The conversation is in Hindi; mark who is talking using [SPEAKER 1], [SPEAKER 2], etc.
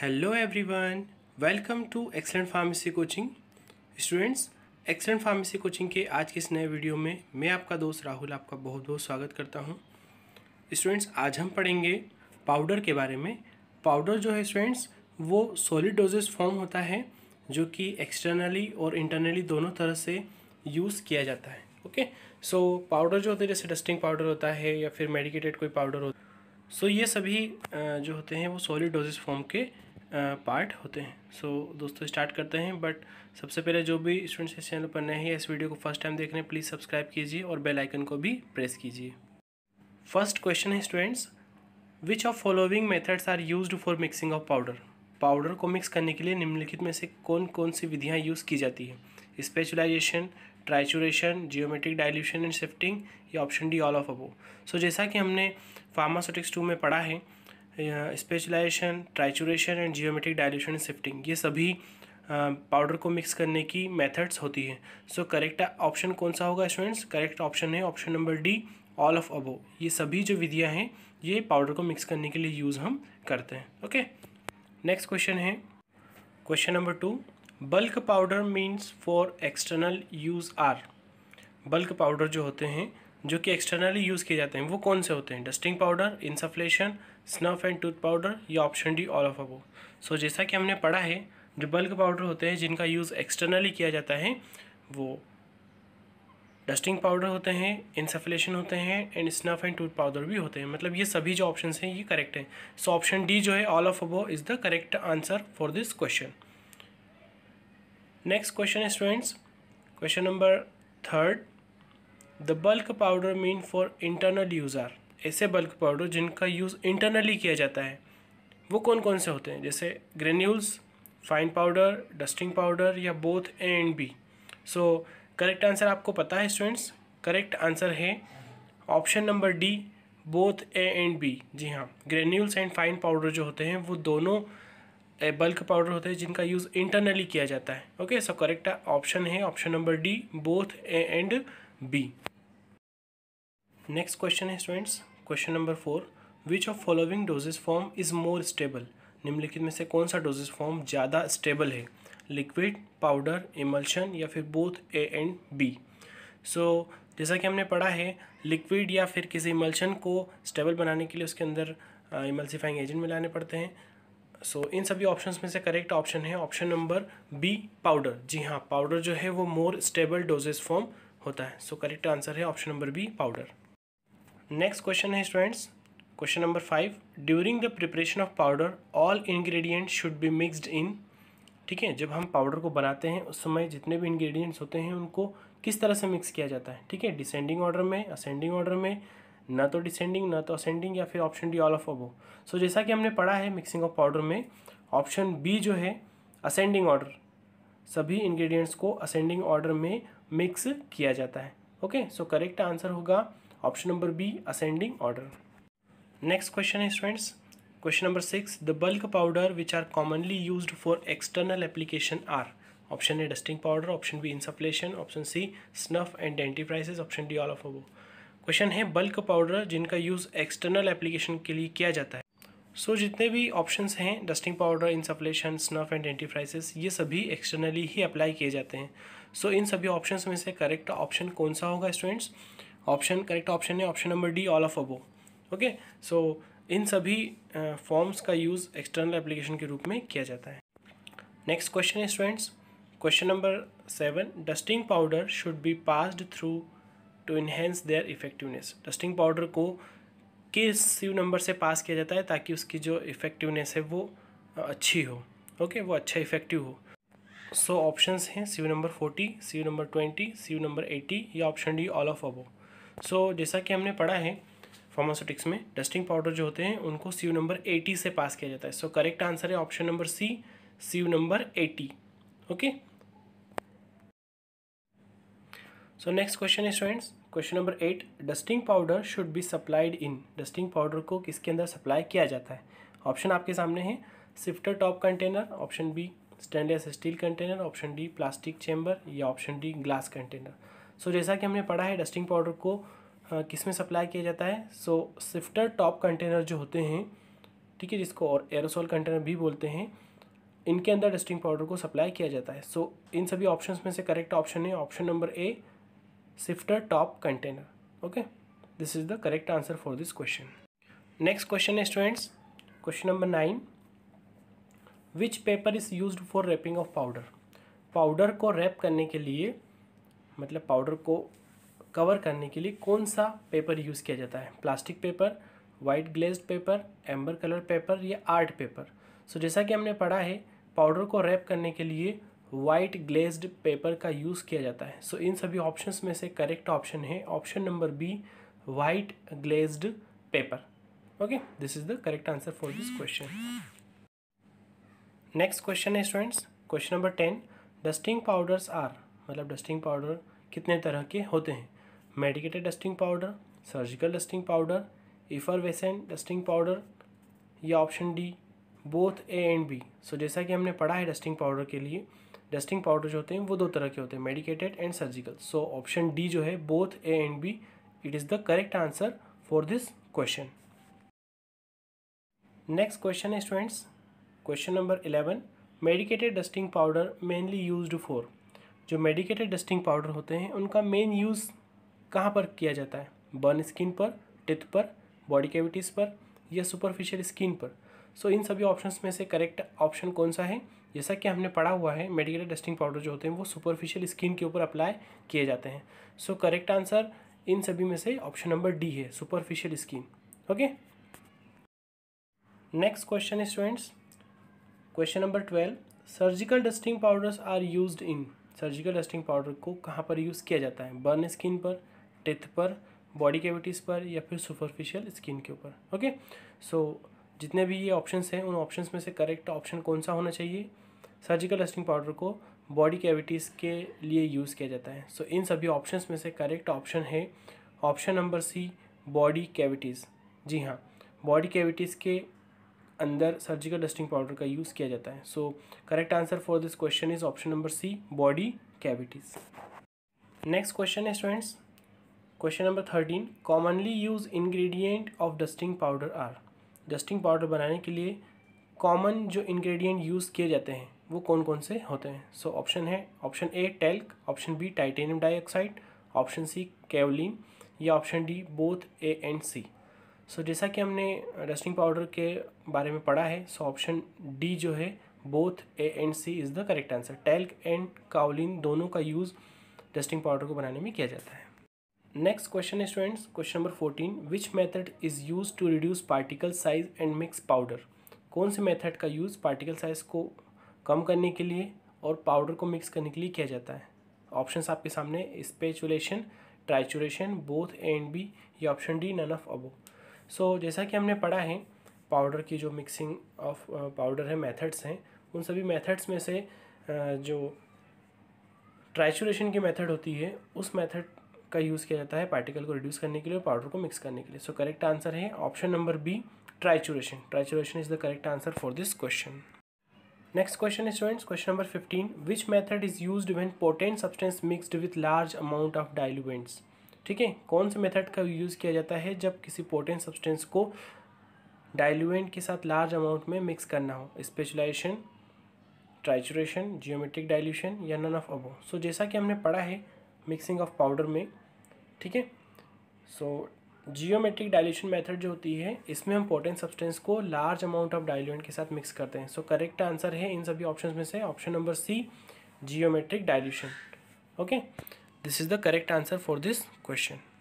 [SPEAKER 1] Hello everyone welcome to excellent pharmacy coaching students excellent pharmacy coaching के आज के इस नए वीडियो में मैं आपका दोस्त राहुल आपका बहुत बहुत स्वागत करता हूं स्टूडेंट्स आज हम पढ़ेंगे पाउडर के बारे में पाउडर जो है स्टूडेंट्स वो सॉलिड डोजेस फॉर्म होता है जो कि एक्सटर्नली और इंटरनली दोनों तरह से यूज़ किया जाता है ओके सो पाउडर जो होते हैं जैसे डस्टिंग पाउडर होता है या फिर मेडिकेटेड कोई पाउडर होता है सो so, ये सभी जो होते हैं वो सॉलिड डोजेस फॉर्म के पार्ट होते हैं सो so, दोस्तों स्टार्ट करते हैं बट सबसे पहले जो भी स्टूडेंट्स इस चैनल पर नए हैं इस वीडियो को फर्स्ट टाइम देख रहे हैं प्लीज़ सब्सक्राइब कीजिए और बेल आइकन को भी प्रेस कीजिए फर्स्ट क्वेश्चन है students which of following methods are use for mixing of powder powder को मिक्स करने के लिए निम्नलिखित में से कौन कौन सी विधियाँ यूज़ की जाती है spatulation trituration geometric dilution and sifting या option D all of above so जैसा कि हमने फार्मास्यूटिक्स टू में पढ़ा है spatulation trituration and geometric dilution sifting ये सभी पाउडर को मिक्स करने की मेथड्स होती है सो करेक्ट ऑप्शन कौन सा होगा स्टूडेंट्स करेक्ट ऑप्शन है option number D all of above ये सभी जो विधियाँ हैं ये पाउडर को मिक्स करने के लिए यूज़ हम करते हैं ओके नेक्स्ट क्वेश्चन है question number two bulk powder means for external use are bulk powder जो होते हैं जो कि एक्सटर्नली यूज़ किए जाते हैं वो कौन से होते हैं dusting powder insufflation snuff and tooth powder या option D all of above so जैसा कि हमने पढ़ा है जो बल्क पाउडर होते हैं जिनका यूज़ एक्सटर्नली किया जाता है वो डस्टिंग पाउडर होते हैं इंसफ्लेशन होते हैं and snuff and tooth powder भी होते हैं मतलब ये सभी जो ऑप्शन हैं ये करेक्ट हैं सो ऑप्शन डी जो है all of above is the correct answer for this question next question students question number third the bulk powder mean for internal user ऐसे बल्क पाउडर जिनका यूज़ इंटरनली किया जाता है वो कौन कौन से होते हैं जैसे granules fine powder dusting powder या both A and B so correct answer आपको पता है स्टूडेंट्स करेक्ट आंसर है option number D both A and B जी हाँ ग्रेन्यूल्स एंड फाइन पाउडर जो होते हैं वो दोनों बल्क पाउडर होते हैं जिनका यूज़ इंटरनली किया जाता है ओके सो करेक्ट ऑप्शन है option number D both A and B next question है students question number four which of following dosage form is more stable निम्नलिखित में से कौन सा डोजेज फॉर्म ज़्यादा स्टेबल है लिक्विड पाउडर इमल्शन या फिर both A and B so जैसा कि हमने पढ़ा है लिक्विड या फिर किसी इमल्शन को स्टेबल बनाने के लिए उसके अंदर इमल्सिफाइंग एजेंट मिलाने पड़ते हैं सो so, इन सभी ऑप्शंस में से करेक्ट ऑप्शन है ऑप्शन नंबर बी पाउडर जी हाँ पाउडर जो है वो मोर स्टेबल डोजेज फॉर्म होता है सो करेक्ट आंसर है option number B powder next question है students question number five during the preparation of powder all ingredient should be mixed in ठीक है जब हम पाउडर को बनाते हैं उस समय जितने भी इन्ग्रीडियंट्स होते हैं उनको किस तरह से मिक्स किया जाता है ठीक है डिसेंडिंग ऑर्डर में असेंडिंग ऑर्डर में ना तो डिसेंडिंग ना तो असेंडिंग या फिर option D all of above so जैसा कि हमने पढ़ा है मिक्सिंग ऑफ पाउडर में ऑप्शन बी जो है असेंडिंग ऑर्डर सभी इन्ग्रीडियंट्स को असेंडिंग ऑर्डर में मिक्स किया जाता है ओके सो करेक्ट आंसर होगा option number B ascending order next question है students question number six the bulk powder which are commonly use for external application are option A dusting powder option B insufflation option C snuff and dentifrices option D all of above question है बल्क पाउडर जिनका यूज़ एक्सटर्नल एप्लीकेशन के लिए किया जाता है सो so, जितने भी ऑप्शंस हैं dusting powder insufflation snuff and dentifrices ये सभी एक्सटर्नली ही अप्लाई किए जाते हैं सो इन सभी ऑप्शन में से करेक्ट ऑप्शन कौन सा होगा स्टूडेंट्स ऑप्शन करेक्ट ऑप्शन है option number D all of above okay so इन सभी फॉर्म्स का यूज़ एक्सटर्नल एप्लीकेशन के रूप में किया जाता है नेक्स्ट क्वेश्चन है students question number seven dusting powder should be passed through to enhance their effectiveness dusting powder को किस सीव नंबर से पास किया जाता है ताकि उसकी जो इफेक्टिवनेस है वो अच्छी हो ओके okay? वो अच्छा इफेक्टिव हो सो ऑप्शंस हैं sieve number forty sieve number twenty sieve number eighty या option D all of above so जैसा कि हमने पढ़ा है फार्मास्यूटिक्स में डस्टिंग पाउडर जो होते हैं उनको सी नंबर एटी से पास किया जाता है सो करेक्ट आंसर है option number C sieve number eighty okay so next question है students question number eight dusting powder should be supplied in dusting powder को किसके अंदर सप्लाई किया जाता है ऑप्शन आपके सामने है sifter top container option B stainless steel container option D plastic chamber या option D glass container so जैसा कि हमने पढ़ा है डस्टिंग पाउडर को किस में सप्लाई किया जाता है सो सिफ्टर टॉप कंटेनर जो होते हैं ठीक है जिसको और एरोसोल कंटेनर भी बोलते हैं इनके अंदर डस्टिंग पाउडर को सप्लाई किया जाता है सो so, इन सभी ऑप्शंस में से करेक्ट ऑप्शन है option number A sifter top container okay this is the correct answer for this question next question है students question number nine which paper is use for wrapping of powder powder को रैप करने के लिए मतलब पाउडर को कवर करने के लिए कौन सा पेपर यूज़ किया जाता है plastic paper white glazed paper amber colour paper या आर्ट पेपर सो जैसा कि हमने पढ़ा है पाउडर को रैप करने के लिए वाइट ग्लेज्ड पेपर का यूज़ किया जाता है सो so, इन सभी ऑप्शंस में से करेक्ट ऑप्शन है option number B white glazed paper okay this is the correct answer for this question next question है students question number ten dusting powders are मतलब डस्टिंग पाउडर कितने तरह के होते हैं medicated dusting powder surgical dusting powder effervescent dusting powder या option D both A and B so जैसा कि हमने पढ़ा है डस्टिंग पाउडर के लिए डस्टिंग पाउडर जो होते हैं वो दो तरह के होते हैं medicated and surgical so option D जो है both A and B it is the correct answer for this question next question है students question number eleven medicated dusting powder mainly use for जो मेडिकेटेड डस्टिंग पाउडर होते हैं उनका मेन यूज़ कहाँ पर किया जाता है बर्न स्किन पर टिथ पर बॉडी कैविटीज़ पर या सुपरफिशियल स्किन पर सो so, इन सभी ऑप्शन में से करेक्ट ऑप्शन कौन सा है जैसा कि हमने पढ़ा हुआ है मेडिकेटेड डस्टिंग पाउडर जो होते हैं वो सुपरफिशियल स्किन के ऊपर अप्लाई किए जाते हैं सो करेक्ट आंसर इन सभी में से ऑप्शन नंबर डी है superficial skin okay next question students question number twelve surgical dusting powders are used in surgical dusting powder को कहाँ पर यूज़ किया जाता है बर्न स्किन पर टेथ पर बॉडी कैविटीज़ पर या फिर सुपरफिशियल स्किन के ऊपर ओके सो जितने भी ये ऑप्शंस हैं उन ऑप्शंस में से करेक्ट ऑप्शन कौन सा होना चाहिए सर्जिकल डस्टिंग पाउडर को बॉडी कैविटीज़ के लिए यूज़ किया जाता है सो so, इन सभी ऑप्शन में से करेक्ट ऑप्शन है option number C body cavities जी हाँ बॉडी कैविटीज़ के अंदर सर्जिकल डस्टिंग पाउडर का यूज़ किया जाता है so correct answer for this question is option number C body cavities next question है students question number thirteen commonly use ingredient of dusting powder are dusting powder बनाने के लिए कॉमन जो इंग्रेडिएंट यूज़ किए जाते हैं वो कौन कौन से होते हैं सो so, ऑप्शन है option A talc option B titanium dioxide option C kaolin या option D both A and C so so, जैसा कि हमने डस्टिंग पाउडर के बारे में पढ़ा है सो ऑप्शन डी जो है both A and C is the correct answer talc and kaolin दोनों का यूज़ डस्टिंग पाउडर को बनाने में किया जाता है नेक्स्ट क्वेश्चन है students question number fourteen which method is use to reduce particle size and mix powder कौन से मेथड का यूज़ पार्टिकल साइज को कम करने के लिए और पाउडर को मिक्स करने के लिए किया जाता है ऑप्शन आपके सामने spatulation trituration both and B या option D none of above so so, जैसा कि हमने पढ़ा है पाउडर की जो मिक्सिंग ऑफ पाउडर है मेथड्स हैं उन सभी मेथड्स में से जो ट्रैचुरेशन की मेथड होती है उस मेथड का यूज़ किया जाता है पार्टिकल को रिड्यूस करने के लिए और पाउडर को मिक्स करने के लिए सो करेक्ट आंसर है option number B trituration trituration is the correct answer for this question next question students question number fifteen which method is use when potent substance mixed with large amount of diluents ठीक है कौन से मेथड का यूज़ किया जाता है जब किसी पोटेंट सब्सटेंस को डाइल्यूएंट के साथ लार्ज अमाउंट में मिक्स करना हो स्पेशलाइजेशन ट्राइचुरेशन जियोमेट्रिक डाइल्यूशन या नन ऑफ अबो सो जैसा कि हमने पढ़ा है मिक्सिंग ऑफ पाउडर में ठीक है सो जियोमेट्रिक डाइल्यूशन मेथड जो होती है इसमें हम पोटेंट सब्सटेंस को लार्ज अमाउंट ऑफ डाइल्यूएंट के साथ मिक्स करते हैं सो करेक्ट आंसर है इन सभी ऑप्शन में से option number C geometric dilution okay This is the correct answer for this question.